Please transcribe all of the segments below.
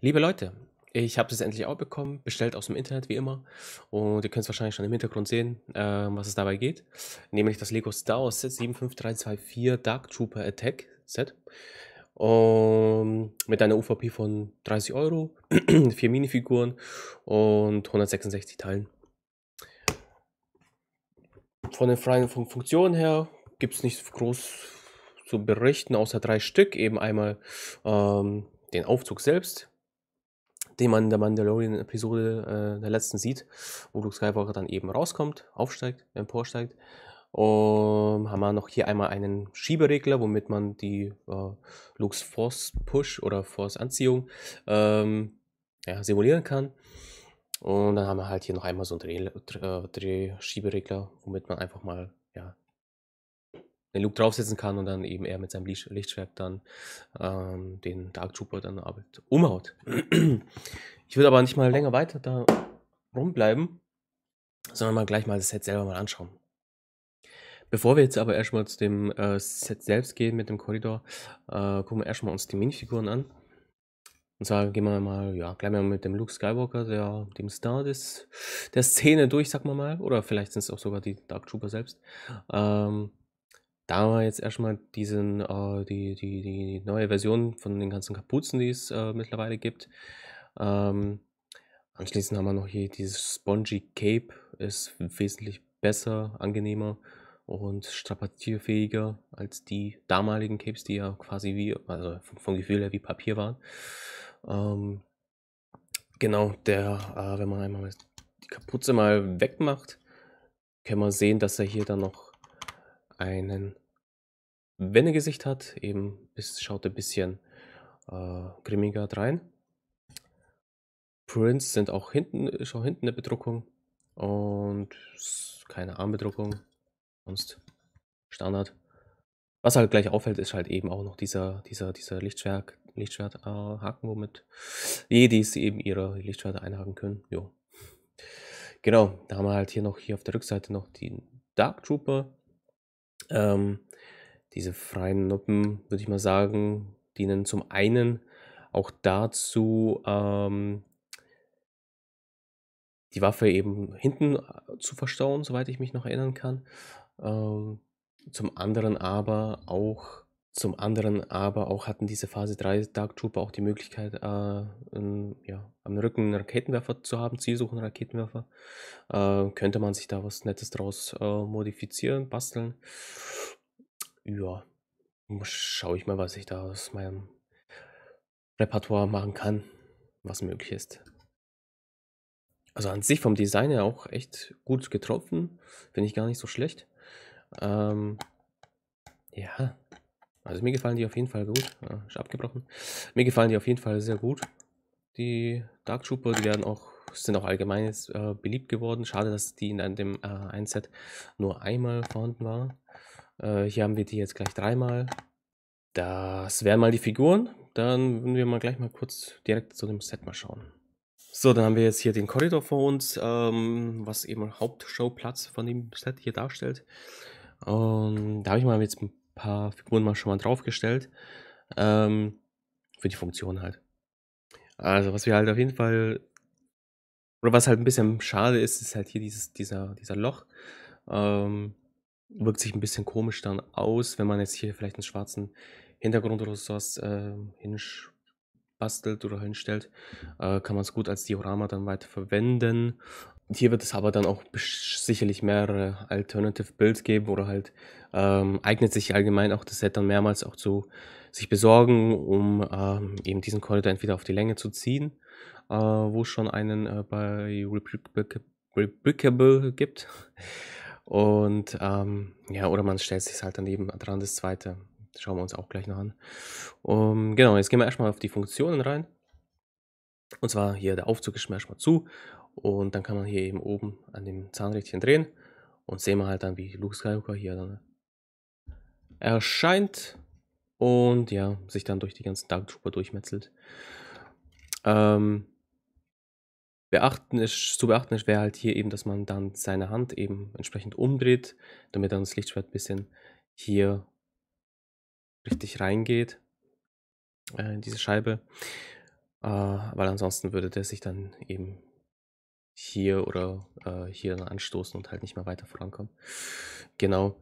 Liebe Leute, ich habe das endlich auch bekommen, bestellt aus dem Internet wie immer. Und ihr könnt es wahrscheinlich schon im Hintergrund sehen, äh, was es dabei geht. Nämlich das Lego Star Wars Set 75324 Dark Trooper Attack Set. Um, ähm, mit einer UVP von 30 Euro, 4 Minifiguren und 166 Teilen. Von den freien Funktionen her gibt es nicht groß zu berichten, außer drei Stück. Eben einmal ähm, den Aufzug selbst, den man in der Mandalorian-Episode äh, der letzten sieht, wo Luke Skywalker dann eben rauskommt, aufsteigt, emporsteigt. Und ähm, haben wir noch hier einmal einen Schieberegler, womit man die äh, Lux Force Push oder Force Anziehung ähm, ja, simulieren kann. Und dann haben wir halt hier noch einmal so einen Dreh, Dreh, äh, Dreh Schieberegler, womit man einfach mal ja, den Luke draufsetzen kann und dann eben er mit seinem Lichtschwert dann ähm, den Dark Trooper dann Arbeit umhaut. Ich würde aber nicht mal länger weiter da rumbleiben, sondern mal gleich mal das Set selber mal anschauen. Bevor wir jetzt aber erstmal zu dem äh, Set selbst gehen mit dem Korridor, äh, gucken wir erstmal uns die Minifiguren an. Und zwar gehen wir mal, ja, gleich mal mit dem Luke Skywalker, der, dem Star des, der Szene durch, sag mal mal. Oder vielleicht sind es auch sogar die Dark Trooper selbst. Ähm, da haben wir jetzt erstmal diesen, äh, die, die, die neue Version von den ganzen Kapuzen, die es äh, mittlerweile gibt. Ähm, anschließend haben wir noch hier dieses Spongy Cape, ist wesentlich besser, angenehmer und strapazierfähiger als die damaligen Capes, die ja quasi wie, also vom, vom Gefühl her wie Papier waren. Ähm, genau, der, äh, wenn man einmal die Kapuze mal wegmacht, kann man sehen, dass er hier dann noch einen Wendegesicht hat, eben bis, schaut ein bisschen äh, grimmiger rein. Prints sind auch hinten, schon hinten eine Bedruckung und keine Armbedruckung, sonst Standard. Was halt gleich auffällt, ist halt eben auch noch dieser, dieser, dieser Lichtschwert, Lichtschwerthaken, äh, womit Jedis eben ihre Lichtschwerter einhaken können. Jo. Genau, da haben wir halt hier noch hier auf der Rückseite noch die Dark Trooper ähm, diese freien Noppen, würde ich mal sagen, dienen zum einen auch dazu, ähm, die Waffe eben hinten äh, zu verstauen, soweit ich mich noch erinnern kann. Ähm, zum anderen aber auch zum anderen aber auch hatten diese Phase 3 Dark Trooper auch die Möglichkeit, äh, in, ja, am Rücken einen Raketenwerfer zu haben, Zielsuchen Raketenwerfer. Äh, könnte man sich da was Nettes draus äh, modifizieren, basteln. Ja, schaue ich mal, was ich da aus meinem Repertoire machen kann, was möglich ist. Also an sich vom Design her auch echt gut getroffen. Finde ich gar nicht so schlecht. Ähm, ja. Also mir gefallen die auf jeden Fall gut. Ja, ist abgebrochen. Mir gefallen die auf jeden Fall sehr gut. Die Dark Trooper, die werden auch, sind auch allgemein jetzt äh, beliebt geworden. Schade, dass die in dem äh, ein Set nur einmal vorhanden waren. Äh, hier haben wir die jetzt gleich dreimal. Das wären mal die Figuren. Dann würden wir mal gleich mal kurz direkt zu dem Set mal schauen. So, dann haben wir jetzt hier den Korridor vor uns, ähm, was eben Hauptshowplatz von dem Set hier darstellt. Ähm, da habe ich mal jetzt ein paar Figuren mal schon mal draufgestellt. Ähm, für die Funktion halt. Also, was wir halt auf jeden Fall, oder was halt ein bisschen schade ist, ist halt hier dieses, dieser, dieser Loch. Ähm, wirkt sich ein bisschen komisch dann aus, wenn man jetzt hier vielleicht einen schwarzen Hintergrund oder sowas äh, hinbastelt oder hinstellt, äh, kann man es gut als Diorama dann weiter verwenden hier wird es aber dann auch sicherlich mehrere Alternative Builds geben oder halt ähm, eignet sich allgemein auch das Set dann mehrmals auch zu sich besorgen, um ähm, eben diesen Korridor entweder auf die Länge zu ziehen, äh, wo schon einen äh, bei Replicable gibt. Und ähm, ja, oder man stellt sich halt daneben dran, das zweite. Das schauen wir uns auch gleich noch an. Um, genau, jetzt gehen wir erstmal auf die Funktionen rein. Und zwar hier der Aufzug ist mir erstmal zu und dann kann man hier eben oben an dem Zahnrädchen drehen und sehen wir halt dann, wie Luke Skywalker hier dann erscheint und ja, sich dann durch die ganzen Dark Trooper durchmetzelt. Ähm, beachten ist, zu beachten ist, wäre halt hier eben, dass man dann seine Hand eben entsprechend umdreht, damit dann das Lichtschwert ein bisschen hier richtig reingeht äh, in diese Scheibe. Äh, weil ansonsten würde der sich dann eben hier oder äh, hier anstoßen und halt nicht mehr weiter vorankommen. Genau.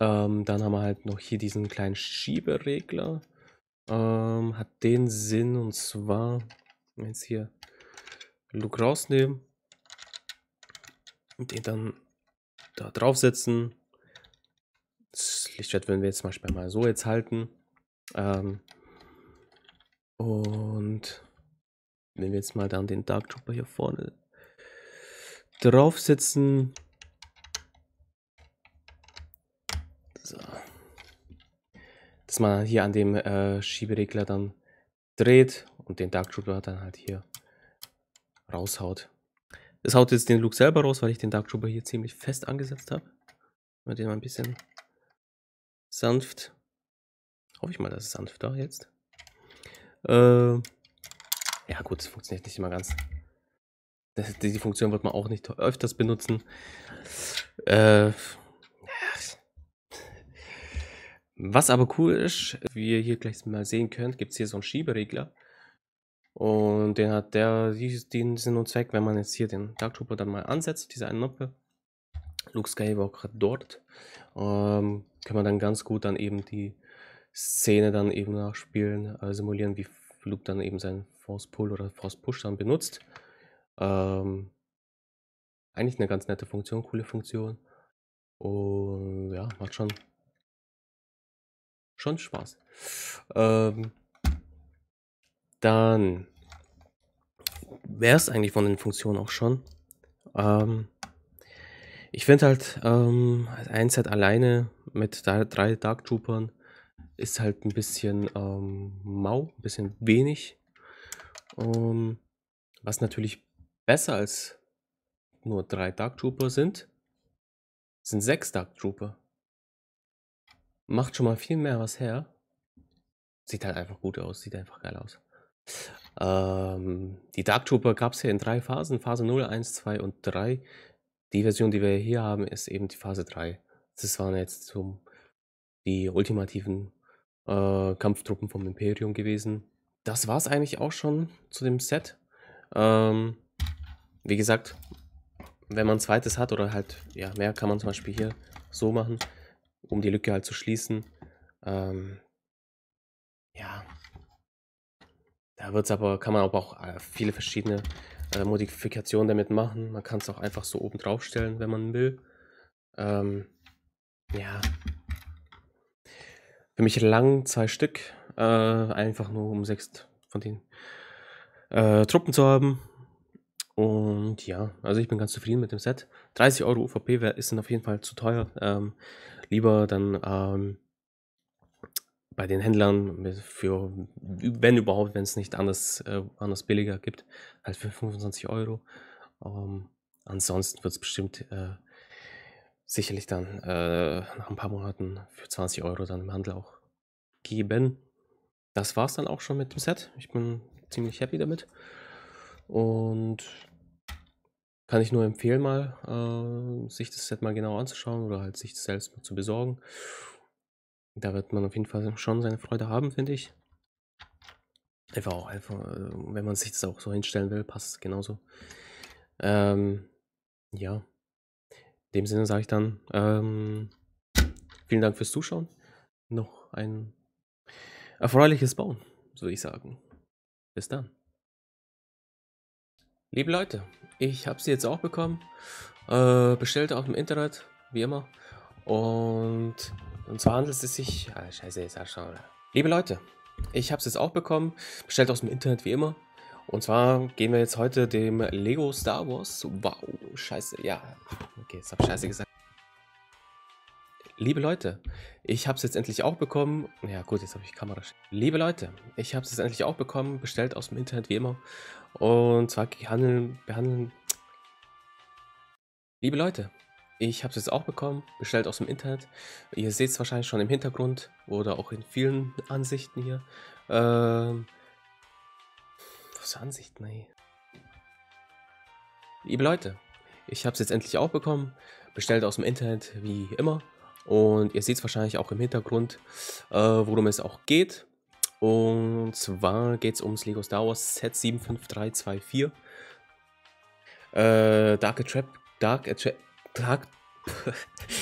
Ähm, dann haben wir halt noch hier diesen kleinen Schieberegler. Ähm, hat den Sinn und zwar, wenn jetzt hier Look rausnehmen, und den dann da draufsetzen. Das Lichtschwert würden wir jetzt zum Beispiel mal so jetzt halten. Ähm, und wenn wir jetzt mal dann den Dark Trooper hier vorne draufsetzen. So. Dass man hier an dem äh, Schieberegler dann dreht und den Dark Trooper dann halt hier raushaut. Es haut jetzt den Look selber raus, weil ich den Dark Trooper hier ziemlich fest angesetzt habe. Mit dem mal ein bisschen sanft. Hoffe ich mal, dass es sanft da jetzt. Äh, ja gut, es funktioniert nicht immer ganz. Das, die Funktion wird man auch nicht öfters benutzen. Äh, was aber cool ist, wie ihr hier gleich mal sehen könnt, gibt es hier so einen Schieberegler. Und den hat der, den Sinn und Zweck, wenn man jetzt hier den Dark Trooper dann mal ansetzt, diese eine Noppe, Luke Skywalker dort, ähm, kann man dann ganz gut dann eben die Szene dann eben nachspielen, äh, simulieren, wie Luke dann eben seinen Force Pull oder Force Push dann benutzt. Ähm, eigentlich eine ganz nette Funktion, coole Funktion. Und ja, macht schon, schon Spaß. Ähm, dann wäre es eigentlich von den Funktionen auch schon. Ähm, ich finde halt, ähm, ein Set alleine mit drei Dark Troopern ist halt ein bisschen ähm, mau, ein bisschen wenig. Um, was natürlich besser als nur drei Dark Trooper sind, sind sechs Dark Trooper. Macht schon mal viel mehr was her. Sieht halt einfach gut aus, sieht einfach geil aus. Ähm, die Dark Trooper gab es ja in drei Phasen, Phase 0, 1, 2 und 3. Die Version, die wir hier haben, ist eben die Phase 3. Das waren jetzt zum, die ultimativen äh, Kampftruppen vom Imperium gewesen. Das war es eigentlich auch schon zu dem Set. Ähm, wie gesagt, wenn man ein zweites hat oder halt ja, mehr, kann man zum Beispiel hier so machen, um die Lücke halt zu schließen. Ähm, ja, da wird es aber, kann man aber auch äh, viele verschiedene äh, Modifikationen damit machen. Man kann es auch einfach so oben drauf stellen, wenn man will. Ähm, ja. Für mich lang zwei Stück. Äh, einfach nur um sechs von den äh, Truppen zu haben. Und ja, also ich bin ganz zufrieden mit dem Set. 30 Euro UVP wär, ist dann auf jeden Fall zu teuer. Ähm, lieber dann ähm, bei den Händlern für, wenn überhaupt, wenn es nicht anders, äh, anders billiger gibt, halt für 25 Euro. Ähm, ansonsten wird es bestimmt äh, sicherlich dann äh, nach ein paar Monaten für 20 Euro dann im Handel auch geben. Das war's dann auch schon mit dem Set. Ich bin ziemlich happy damit. Und kann ich nur empfehlen, mal äh, sich das Set mal genau anzuschauen oder halt sich das selbst mal zu besorgen. Da wird man auf jeden Fall schon seine Freude haben, finde ich. Einfach auch einfach, äh, wenn man sich das auch so hinstellen will, passt es genauso. Ähm, ja. In dem Sinne sage ich dann, ähm, vielen Dank fürs Zuschauen. Noch ein erfreuliches Bauen, würde ich sagen. Bis dann. Liebe Leute, ich habe sie jetzt auch bekommen. Äh, bestellt auf dem Internet, wie immer. Und, und zwar handelt es sich. Ah, scheiße, jetzt schon. Liebe Leute, ich habe es jetzt auch bekommen. Bestellt aus dem Internet, wie immer. Und zwar gehen wir jetzt heute dem Lego Star Wars. Wow, scheiße, ja. Okay, jetzt habe ich scheiße gesagt. Liebe Leute, ich habe es jetzt endlich auch bekommen. Ja gut, jetzt habe ich Kamera. Liebe Leute, ich habe es jetzt endlich auch bekommen, bestellt aus dem Internet wie immer. Und zwar handeln, behandeln. Liebe Leute, ich habe es jetzt auch bekommen, bestellt aus dem Internet. Ihr seht es wahrscheinlich schon im Hintergrund oder auch in vielen Ansichten hier. Ähm, was für Ansichten? Nee. Liebe Leute, ich habe es jetzt endlich auch bekommen, bestellt aus dem Internet wie immer. Und ihr seht es wahrscheinlich auch im Hintergrund, äh, worum es auch geht. Und zwar geht es ums Lego Star Wars Set 75324. Äh, Dark Attrap, Dark Attrap, Dark,